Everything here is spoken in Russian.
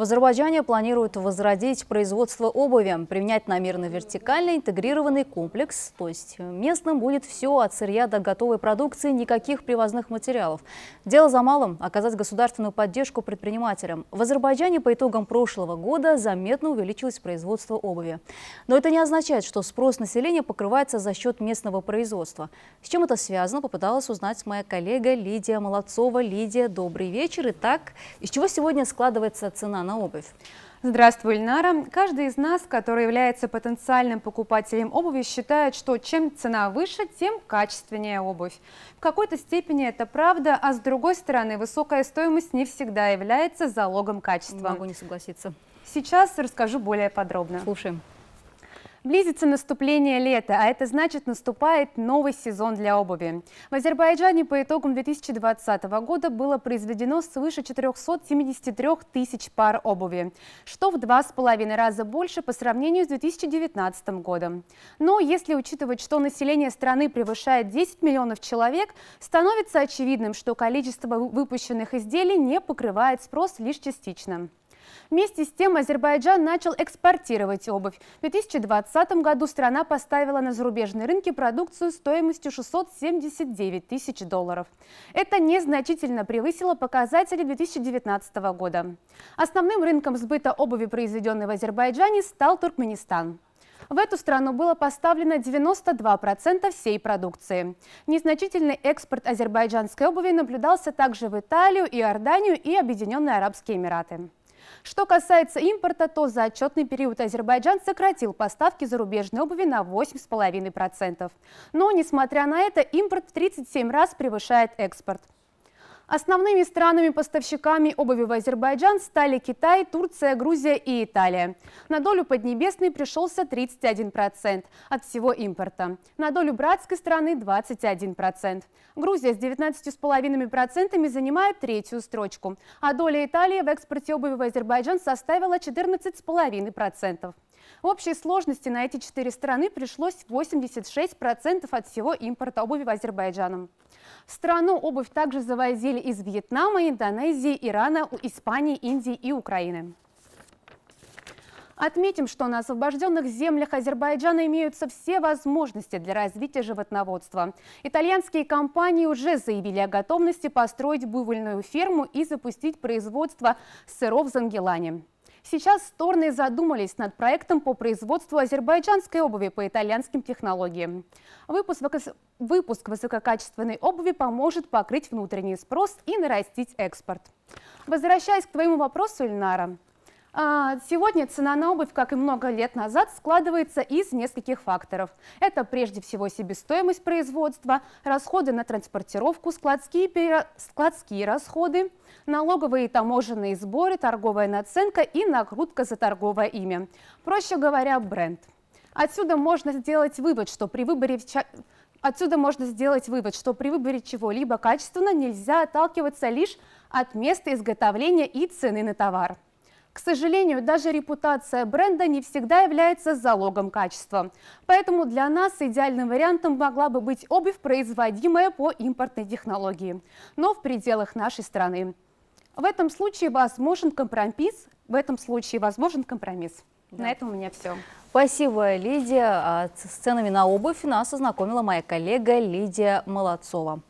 В Азербайджане планируют возродить производство обуви, применять намеренно вертикально интегрированный комплекс, то есть местным будет все от сырья до готовой продукции, никаких привозных материалов. Дело за малым – оказать государственную поддержку предпринимателям. В Азербайджане по итогам прошлого года заметно увеличилось производство обуви. Но это не означает, что спрос населения покрывается за счет местного производства. С чем это связано, попыталась узнать моя коллега Лидия Молодцова. Лидия, добрый вечер. Итак, из чего сегодня складывается цена на обувь. Здравствуй, Ильнара. Каждый из нас, который является потенциальным покупателем обуви, считает, что чем цена выше, тем качественнее обувь. В какой-то степени это правда, а с другой стороны, высокая стоимость не всегда является залогом качества. Не могу не согласиться. Сейчас расскажу более подробно. Слушаем. Близится наступление лета, а это значит наступает новый сезон для обуви. В Азербайджане по итогам 2020 года было произведено свыше 473 тысяч пар обуви, что в два с половиной раза больше по сравнению с 2019 годом. Но если учитывать, что население страны превышает 10 миллионов человек, становится очевидным, что количество выпущенных изделий не покрывает спрос лишь частично. Вместе с тем Азербайджан начал экспортировать обувь. В 2020 году страна поставила на зарубежные рынки продукцию стоимостью 679 тысяч долларов. Это незначительно превысило показатели 2019 года. Основным рынком сбыта обуви, произведенной в Азербайджане, стал Туркменистан. В эту страну было поставлено 92% всей продукции. Незначительный экспорт азербайджанской обуви наблюдался также в Италию, Иорданию и Объединенные Арабские Эмираты. Что касается импорта, то за отчетный период Азербайджан сократил поставки зарубежной обуви на 8,5%. Но, несмотря на это, импорт в 37 раз превышает экспорт. Основными странами-поставщиками обуви в Азербайджан стали Китай, Турция, Грузия и Италия. На долю Поднебесной пришелся 31% от всего импорта. На долю братской страны 21%. Грузия с 19,5% занимает третью строчку, а доля Италии в экспорте обуви в Азербайджан составила 14,5%. В общей сложности на эти четыре страны пришлось 86% от всего импорта обуви в Азербайджаном. Страну обувь также завозили из Вьетнама, Индонезии, Ирана, Испании, Индии и Украины. Отметим, что на освобожденных землях Азербайджана имеются все возможности для развития животноводства. Итальянские компании уже заявили о готовности построить буйвольную ферму и запустить производство сыров в Зангелане. Сейчас стороны задумались над проектом по производству азербайджанской обуви по итальянским технологиям. Выпуск, выпуск высококачественной обуви поможет покрыть внутренний спрос и нарастить экспорт. Возвращаясь к твоему вопросу, Ильнара, а, сегодня цена на обувь, как и много лет назад, складывается из нескольких факторов. Это прежде всего себестоимость производства, расходы на транспортировку, складские, пере... складские расходы, налоговые и таможенные сборы, торговая наценка и накрутка за торговое имя. Проще говоря, бренд. Отсюда можно сделать вывод, что при выборе Отсюда можно сделать вывод, что при выборе чего-либо качественно нельзя отталкиваться лишь от места изготовления и цены на товар. К сожалению, даже репутация бренда не всегда является залогом качества. Поэтому для нас идеальным вариантом могла бы быть обувь, производимая по импортной технологии, но в пределах нашей страны. В этом случае возможен компромисс. В этом случае возможен компромисс. Да. На этом у меня все. Спасибо, Лидия. А с ценами на обувь нас ознакомила моя коллега Лидия Молодцова.